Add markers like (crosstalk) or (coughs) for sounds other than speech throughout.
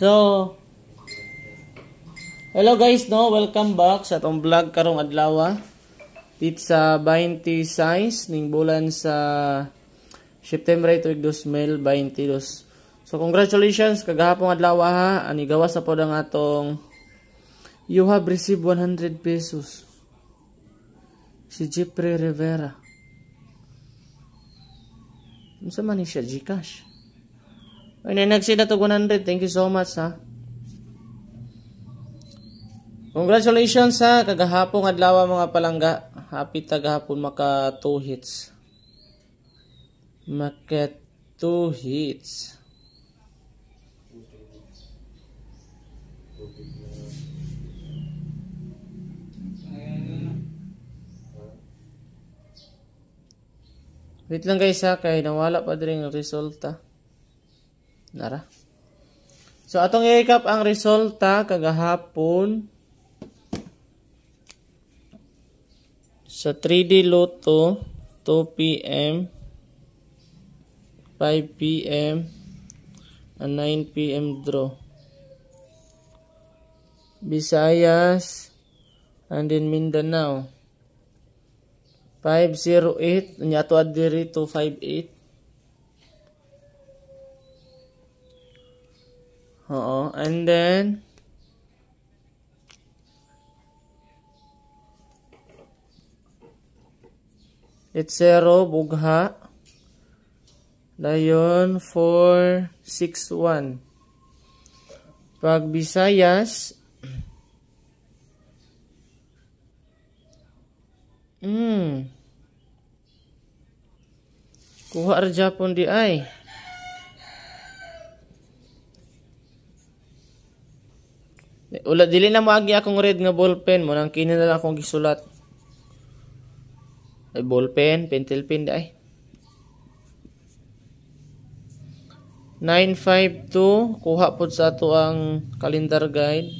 So, hello guys, no? Welcome back sa itong vlog karong Adlawa. Ah. It's sa uh, 20 signs ning bulan sa September 8, 2022. So, congratulations kagahapong Adlawa ah. ha. Ani gawas sa pod ang atong you have received 100 pesos. Si Jeffrey Rivera. Unsa man ni siya Gcash? And then nagsida to 100. Thank you so much ha. Congratulations ha. Kagahapong adlaw mga palangga. Happy tagahapon maka 2 hits. Maka 2 hits. Wait lang guys ha, kaya nawala pa din yung resulta. Nara. So, atong i-recap ang resulta kagahapon sa 3D Lotto 2 p.m. 5 p.m. and 9 p.m. draw. Visayas and then Mindanao. 508 niya to adiri 258 Uh oh, and then it's zero Bugha Dayon one. Pag bisayas Hmm Kuha arja pun di ay Ula dili na mo maagi akong red nga ballpen mo nang kini na lang akong gisulat. Ay ballpen, pencil pen dai. 952 kuha pod sa ato ang calendar guide.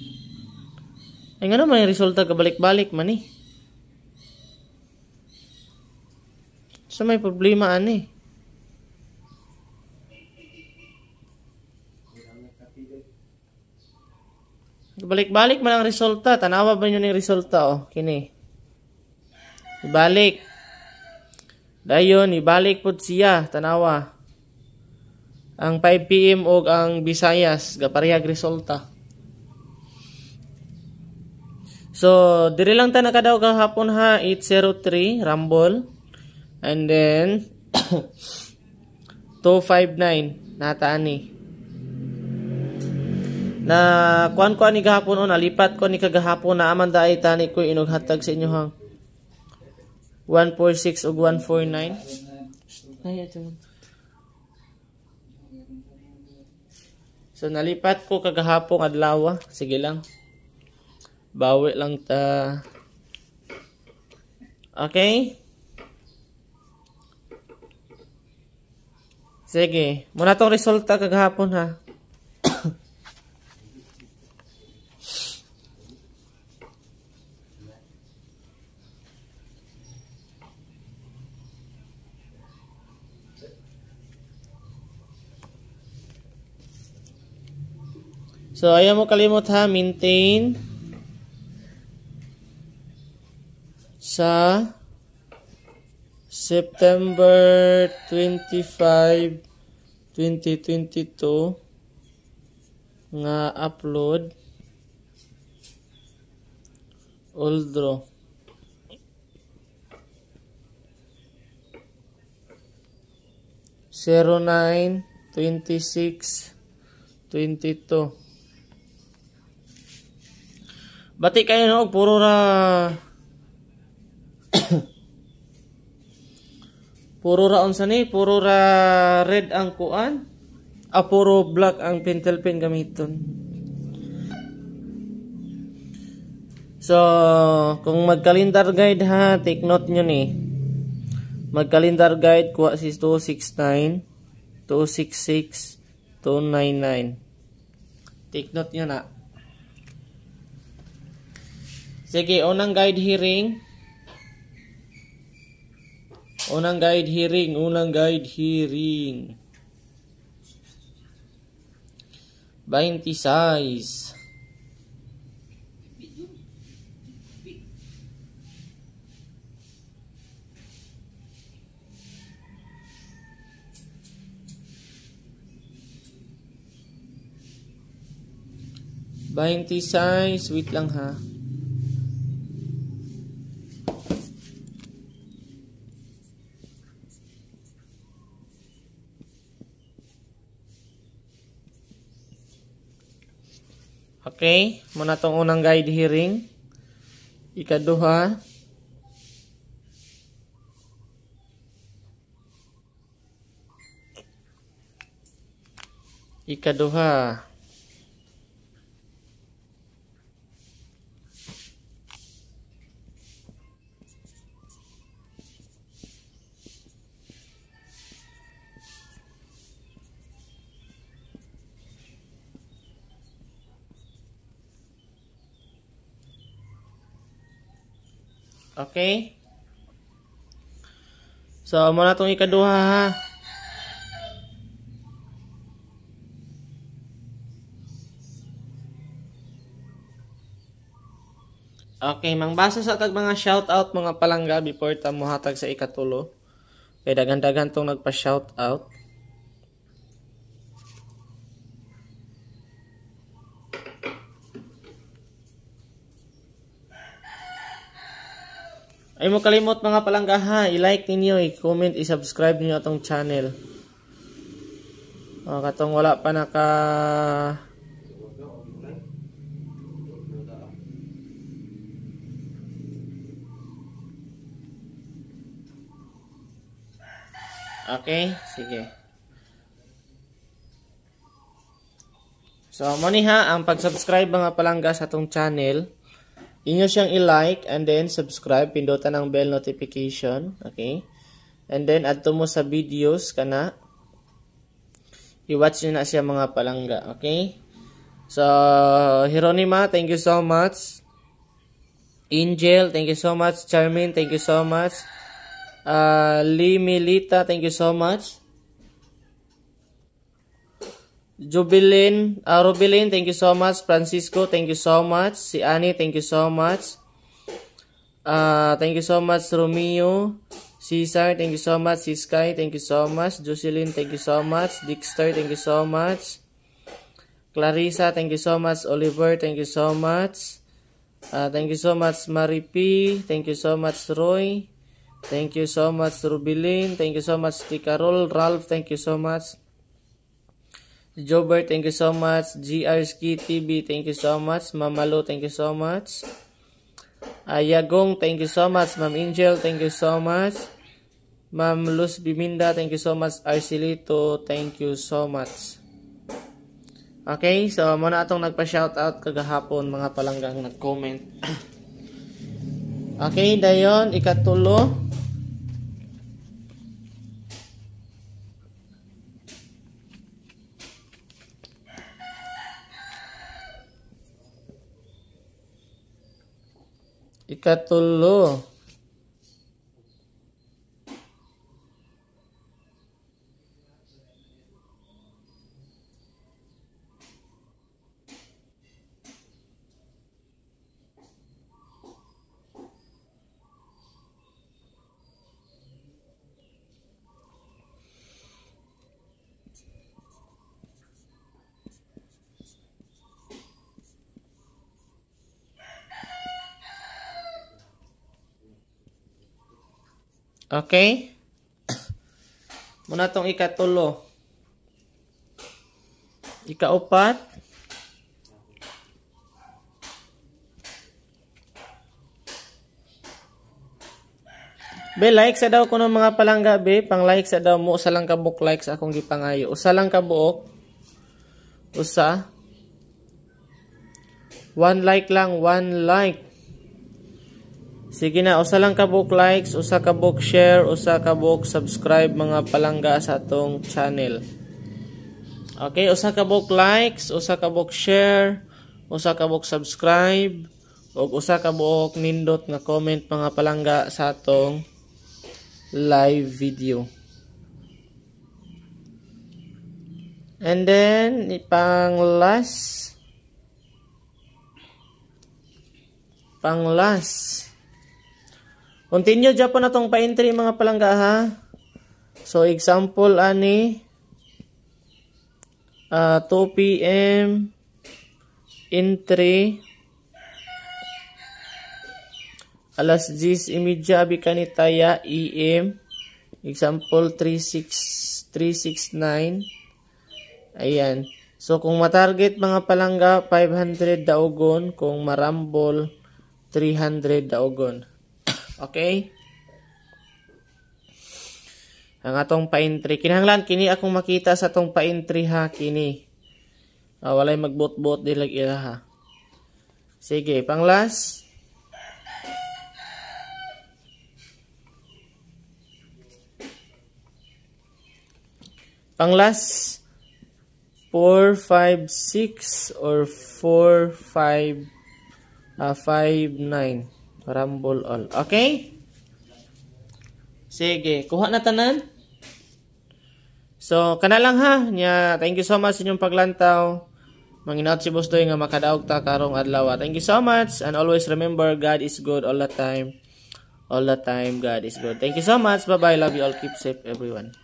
Ay ngano man resulta ka balik balik man eh. Sa so, may problema ani. Eh. Balik-balik man ang resulta. Tanawa ba nyo ng resulta, oh. Kini. Ibalik. Dayon, ibalik po siya. Tanawa. Ang 5pm o ang Visayas. Gaparehag resulta. So, diri lang ta nakadaw kahapon ha. 803, Rambol. And then, 259, (coughs) nataani na kuan kuan ni gahapon o oh, nalipat ko ni kagahapon na aman ay tani ko inughatag sa inyo hang 146 ug 149 Ay, So nalipat ko kagahapon adlaw sige lang bawi lang ta Okay Sige, muna tong resulta kagahapon ha. So, ayaw mo kalimot ha, maintain sa September 25, 2022 nga upload all draw. Zero nine, twenty six, twenty two. Bati kayo no, puro ra (coughs) Puro ra unsa ni, puro ra red ang kuan. A ah, puro black ang pentel pen gamiton. So, kung mag guide ha, take note nyo ni. mag guide, kuha si 269, 266, 299. Take note nyo na. Sige, unang guide hearing. Unang guide hearing, unang guide hearing. 26. Bainti size, sweet lang ha. Okay, muna tong unang guide hearing. Ikaduha. Ikaduha. Okay? So, muna na itong ikaduha ha. Okay, mangbasa sa tag mga shoutout mga palangga before ta muhatag sa ikatulo. Kay daghan-daghan tong nagpa-shoutout. Ay mo kalimot mga palangga ha. I-like ninyo, i-comment, i-subscribe niyo atong channel. O, katong wala pa naka Okay, sige. So, mo ha ang pag-subscribe mga palangga sa atong channel. Inyo siyang i-like and then subscribe. Pindutan ang bell notification. Okay? And then, adto mo sa videos ka na. I-watch nyo na siya mga palangga. Okay? So, Hironima, thank you so much. Angel, thank you so much. Charmin, thank you so much. Uh, Limilita, thank you so much. Jubilin, Arubilin, thank you so much. Francisco, thank you so much. Si Ani, thank you so much. Uh, thank you so much, Romeo. Cesar, thank you so much. Si Sky, thank you so much. Jocelyn, thank you so much. Dickster, thank you so much. Clarissa, thank you so much. Oliver, thank you so much. Uh, thank you so much, Maripi. Thank you so much, Roy. Thank you so much, Rubilin. Thank you so much, Tikarol. Ralph, thank you so much. Jobert, thank you so much. GR TV, thank you so much. Mamalo, thank you so much. Ayagong, ah, thank you so much. Ma'am Angel, thank you so much. Ma'am Luz Biminda, thank you so much. Arcelito, thank you so much. Okay, so muna atong nagpa-shoutout kagahapon mga palanggang nag-comment. (coughs) okay, dayon, ikatulo. ikatulu Okay? Muna tong ikatulo. Ikaupat. Be, like sa daw ko ng mga palangga, be. Pang like sa daw mo. Usa lang kabuk likes akong gipangayo. Usa lang kabuok. Usa. One like lang. One like. Sige na, usa lang kabuk likes, usa kabuk share, usa kabuk subscribe mga palangga sa atong channel. Okay, usa kabuk likes, usa kabuk share, usa kabuk subscribe, ug usa kabuk nindot nga comment mga palangga sa atong live video. And then, ipang last, pang last, Continue Japan na tong pa-entry mga palangga ha. So example ani uh, 2 p.m. entry alas 10 imidya abi kanitaya EM example 36 369 Ayan. So, kung matarget mga palangga, 500 daogon Kung marambol, 300 daogon. Okay? Ang atong paintry. Kinahanglan kini akong makita sa atong paintry ha kini. Ah, walay magbot-bot dilag ila ha. Sige, pang last. Pang last 4 5 6 or 4 5 5 9. Rumble all. Okay? Sige, kuha na tanan. So, kana lang ha. Nya, thank you so much inyong paglantaw. Manginot si Bustoy nga makadaog ta karong adlaw. Thank you so much and always remember God is good all the time. All the time God is good. Thank you so much. Bye-bye. Love you all. Keep safe everyone.